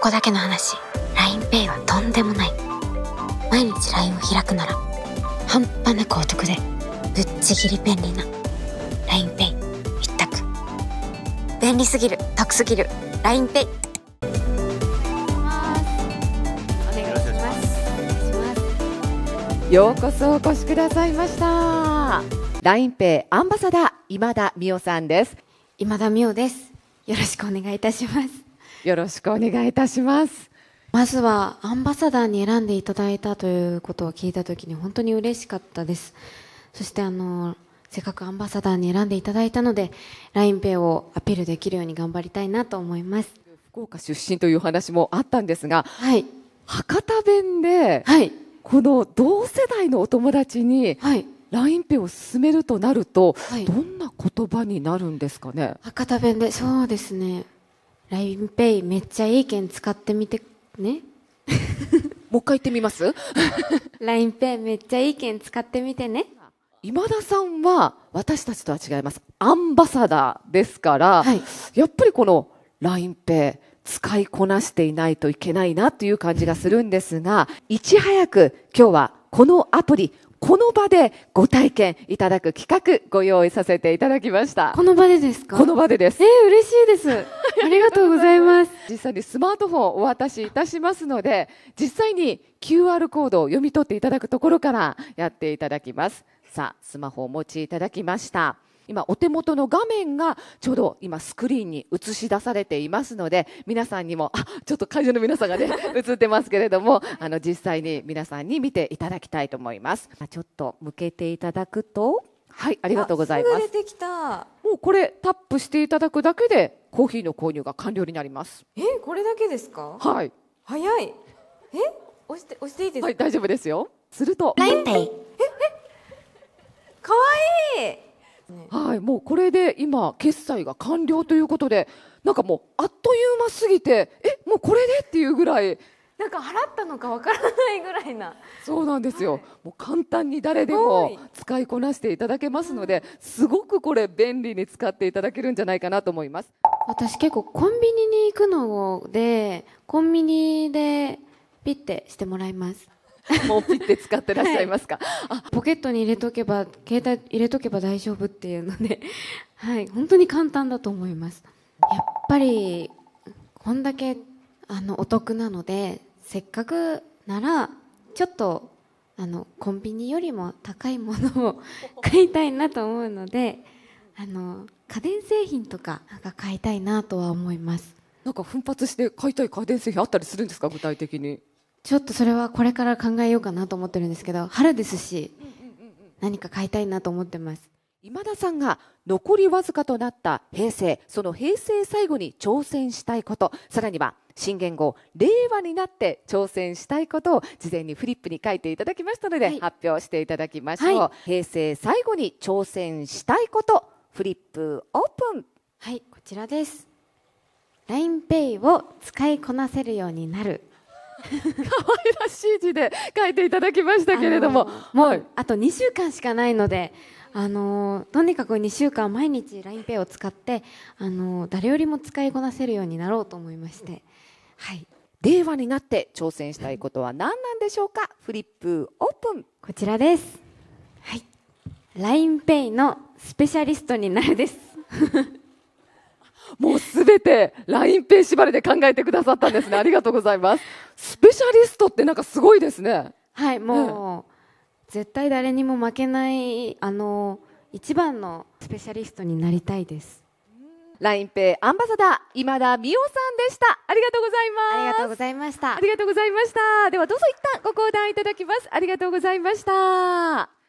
ここだけの話 LINEPay はとんでもない毎日 LINE を開くなら半端なくお得でぶっちぎり便利な LINEPay 一択便利すぎる得すぎる LINEPay ようこそお越しくださいましたラインペイアンバサダー今田美桜さんです今田美桜ですよろしくお願いいたしますよろしくお願いいたします。まずはアンバサダーに選んでいただいたということを聞いたときに本当に嬉しかったです。そしてあの、せっかくアンバサダーに選んでいただいたので、LINEPay をアピールできるように頑張りたいなと思います。福岡出身という話もあったんですが、はい、博多弁で、はい、この同世代のお友達に、はい、LINEPay を進めるとなると、はい、どんな言葉になるんですかね博多弁で、そうですね。ラインペイめっちゃいい券使ってみてねもう一回言ってみます ラインペイめっちゃいい券使ってみてね今田さんは私たちとは違いますアンバサダーですから、はい、やっぱりこの l i n e イ使いこなしていないといけないなという感じがするんですがいち早く今日はこのアプリこの場でご体験いただく企画ご用意させていただきましたこの場でですかこの場でですえー、嬉しいですありがとうございます。実際にスマートフォンをお渡しいたしますので、実際に QR コードを読み取っていただくところからやっていただきます。さあ、スマホをお持ちいただきました。今お手元の画面がちょうど今スクリーンに映し出されていますので皆さんにもあちょっと会場の皆さんがね 映ってますけれどもあの実際に皆さんに見ていただきたいと思いますちょっと向けていただくとはいありがとうございますもうこれタップしていただくだけでコーヒーの購入が完了になりますえこれだけですかはい早いえ押して押していいですはい大丈夫ですよすると l i n e ええかわいいね、はいもうこれで今決済が完了ということでなんかもうあっという間すぎてえもうこれでっていうぐらいなんか払ったのかわからないぐらいなそうなんですよ、はい、もう簡単に誰でも使いこなしていただけますので、すごくこれ便利に使っていただけるんじゃないかなと思います私結構コンビニに行くのでコンビニでピッてしてもらいますもうピッて使ってらっしゃいますか、はい、あポケットに入れとけば携帯入れとけば大丈夫っていうので はい本当に簡単だと思いますやっぱりこんだけあのお得なのでせっかくならちょっとあのコンビニよりも高いものを買いたいなと思うのであの家電製品とかが買いたいなとは思いますなんか奮発して買いたい家電製品あったりするんですか具体的にちょっとそれはこれから考えようかなと思ってるんですけど春ですし、何か買いたいなと思ってます今田さんが残りわずかとなった平成その平成最後に挑戦したいことさらには「新元号令和になって挑戦したいことを事前にフリップに書いていただきましたので、はい、発表していただきましょう、はい、平成最後に挑戦したいことフリップオープンはいこちらです LINEPay を使いこなせるようになる可愛らしい字で書いていただきましたけれども、もう、はい、あと2週間しかないので、あのとにかく2週間毎日 LINEPay を使って、あの誰よりも使いこなせるようになろうと思いまして。うんはい、令和になって挑戦したいことは何なんでしょうかフリップオープンこちらですはい LINEPay のスペシャリストになるですもうすべて LINEPay 縛りで考えてくださったんですねありがとうございますスペシャリストってなんかすごいですねはいもう、うん、絶対誰にも負けないあの一番のスペシャリストになりたいですラインペイアンバサダー今田美桜さんでしたありがとうございますありがとうございましたありがとうございましたではどうぞ一旦ご講談いただきますありがとうございました